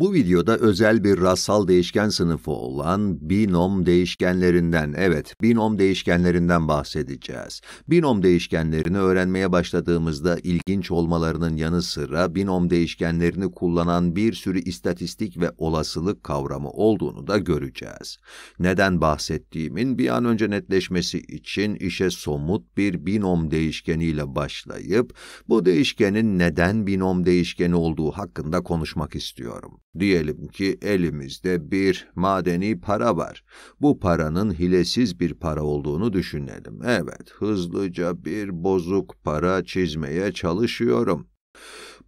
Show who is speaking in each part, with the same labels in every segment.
Speaker 1: Bu videoda özel bir rastsal değişken sınıfı olan binom değişkenlerinden, evet binom değişkenlerinden bahsedeceğiz. Binom değişkenlerini öğrenmeye başladığımızda ilginç olmalarının yanı sıra binom değişkenlerini kullanan bir sürü istatistik ve olasılık kavramı olduğunu da göreceğiz. Neden bahsettiğimin bir an önce netleşmesi için işe somut bir binom değişkeniyle başlayıp bu değişkenin neden binom değişkeni olduğu hakkında konuşmak istiyorum. Diyelim ki elimizde bir madeni para var. Bu paranın hilesiz bir para olduğunu düşünelim. Evet, hızlıca bir bozuk para çizmeye çalışıyorum.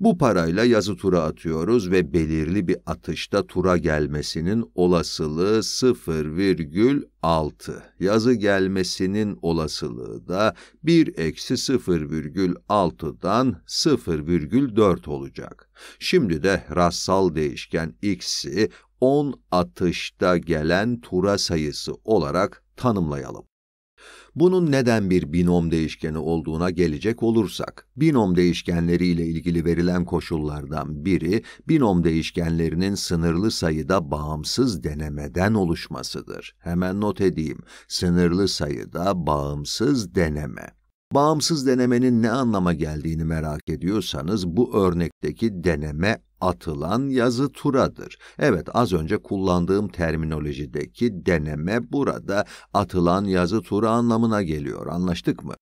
Speaker 1: Bu parayla yazı tura atıyoruz ve belirli bir atışta tura gelmesinin olasılığı 0,6. Yazı gelmesinin olasılığı da 1 eksi 0,6'dan 0,4 olacak. Şimdi de rastsal değişken x'i 10 atışta gelen tura sayısı olarak tanımlayalım. Bunun neden bir binom değişkeni olduğuna gelecek olursak, binom değişkenleri ile ilgili verilen koşullardan biri, binom değişkenlerinin sınırlı sayıda bağımsız denemeden oluşmasıdır. Hemen not edeyim, sınırlı sayıda bağımsız deneme. Bağımsız denemenin ne anlama geldiğini merak ediyorsanız bu örnekteki deneme atılan yazı turadır. Evet az önce kullandığım terminolojideki deneme burada atılan yazı tura anlamına geliyor. Anlaştık mı?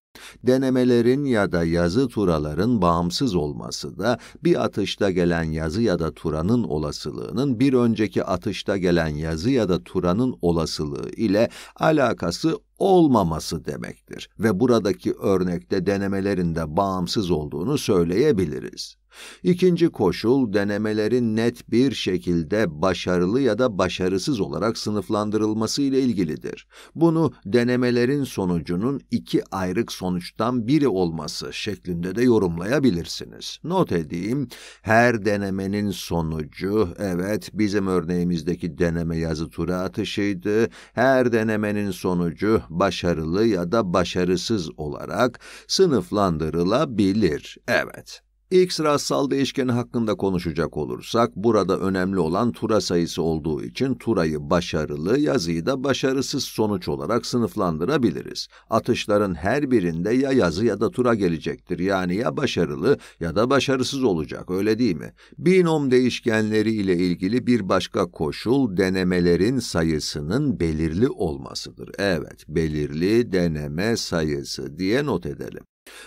Speaker 1: Denemelerin ya da yazı turaların bağımsız olması da bir atışta gelen yazı ya da turanın olasılığının bir önceki atışta gelen yazı ya da turanın olasılığı ile alakası olmaması demektir ve buradaki örnekte denemelerin de bağımsız olduğunu söyleyebiliriz. İkinci koşul denemelerin net bir şekilde başarılı ya da başarısız olarak sınıflandırılması ile ilgilidir. Bunu denemelerin sonucunun iki ayrık sonuçtan biri olması şeklinde de yorumlayabilirsiniz. Not edeyim, her denemenin sonucu, evet bizim örneğimizdeki deneme yazı tura atışıydı, her denemenin sonucu başarılı ya da başarısız olarak sınıflandırılabilir, evet. X rastsal değişkeni hakkında konuşacak olursak, burada önemli olan tura sayısı olduğu için turayı başarılı, yazıyı da başarısız sonuç olarak sınıflandırabiliriz. Atışların her birinde ya yazı ya da tura gelecektir. Yani ya başarılı ya da başarısız olacak, öyle değil mi? Binom değişkenleri ile ilgili bir başka koşul, denemelerin sayısının belirli olmasıdır. Evet, belirli deneme sayısı diye not edelim.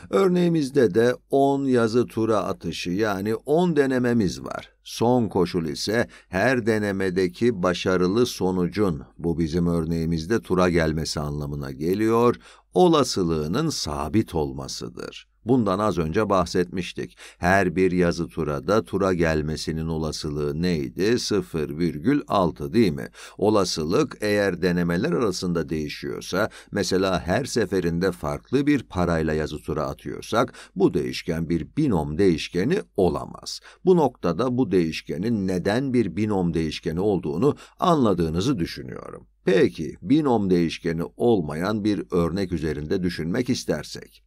Speaker 1: Örneğimizde de 10 yazı tura atışı yani 10 denememiz var. Son koşul ise her denemedeki başarılı sonucun, bu bizim örneğimizde tura gelmesi anlamına geliyor, olasılığının sabit olmasıdır. Bundan az önce bahsetmiştik. Her bir yazı tura da tura gelmesinin olasılığı neydi? 0,6 değil mi? Olasılık eğer denemeler arasında değişiyorsa, mesela her seferinde farklı bir parayla yazı tura atıyorsak, bu değişken bir binom değişkeni olamaz. Bu noktada bu değişkenin neden bir binom değişkeni olduğunu anladığınızı düşünüyorum. Peki, binom değişkeni olmayan bir örnek üzerinde düşünmek istersek.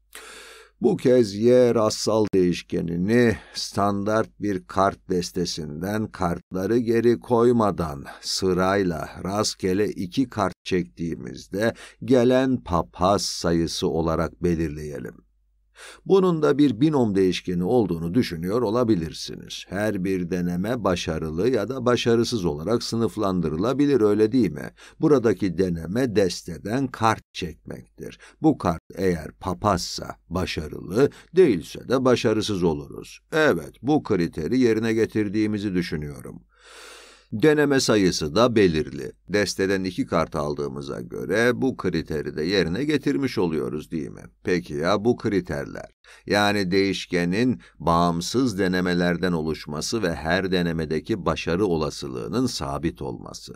Speaker 1: Bu kez Y rastsal değişkenini standart bir kart destesinden kartları geri koymadan sırayla rastgele iki kart çektiğimizde gelen papaz sayısı olarak belirleyelim. Bunun da bir binom değişkeni olduğunu düşünüyor olabilirsiniz. Her bir deneme başarılı ya da başarısız olarak sınıflandırılabilir öyle değil mi? Buradaki deneme desteden kart çekmektir. Bu kart eğer papazsa başarılı, değilse de başarısız oluruz. Evet, bu kriteri yerine getirdiğimizi düşünüyorum. Deneme sayısı da belirli. Desteden iki kart aldığımıza göre bu kriteri de yerine getirmiş oluyoruz değil mi? Peki ya bu kriterler? Yani değişkenin bağımsız denemelerden oluşması ve her denemedeki başarı olasılığının sabit olması.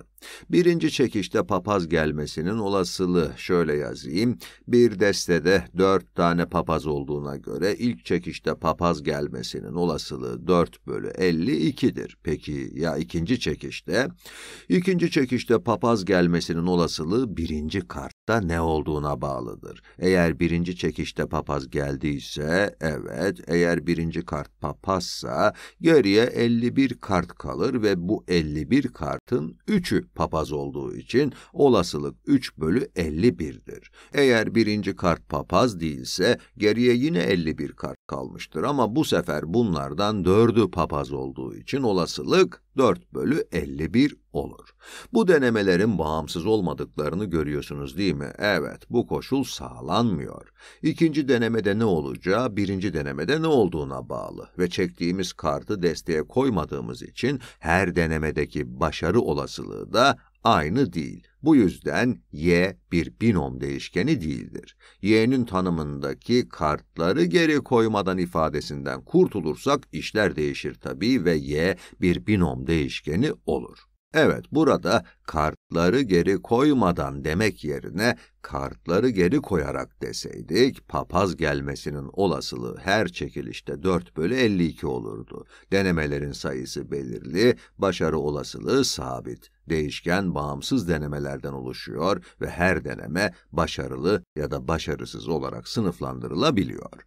Speaker 1: Birinci çekişte papaz gelmesinin olasılığı şöyle yazayım. Bir destede dört tane papaz olduğuna göre ilk çekişte papaz gelmesinin olasılığı 4 bölü 52'dir. Peki ya ikinci çekişte? İkinci çekişte papaz gelmesinin olasılığı birinci kart da ne olduğuna bağlıdır. Eğer birinci çekişte papaz geldiyse, evet, eğer birinci kart papazsa, geriye 51 kart kalır ve bu 51 kartın 3'ü papaz olduğu için olasılık 3 bölü 51'dir. Eğer birinci kart papaz değilse, geriye yine 51 kart kalmıştır ama bu sefer bunlardan 4'ü papaz olduğu için olasılık 4 bölü 51 olur. Bu denemelerin bağımsız olmadıklarını görüyorsunuz değil mi? mi? Evet, bu koşul sağlanmıyor. İkinci denemede ne olacağı, birinci denemede ne olduğuna bağlı ve çektiğimiz kartı desteğe koymadığımız için her denemedeki başarı olasılığı da aynı değil. Bu yüzden y bir binom değişkeni değildir. y'nin tanımındaki kartları geri koymadan ifadesinden kurtulursak işler değişir tabii ve y bir binom değişkeni olur. Evet, burada kartları geri koymadan demek yerine kartları geri koyarak deseydik, papaz gelmesinin olasılığı her çekilişte 4 bölü 52 olurdu. Denemelerin sayısı belirli, başarı olasılığı sabit. Değişken bağımsız denemelerden oluşuyor ve her deneme başarılı ya da başarısız olarak sınıflandırılabiliyor.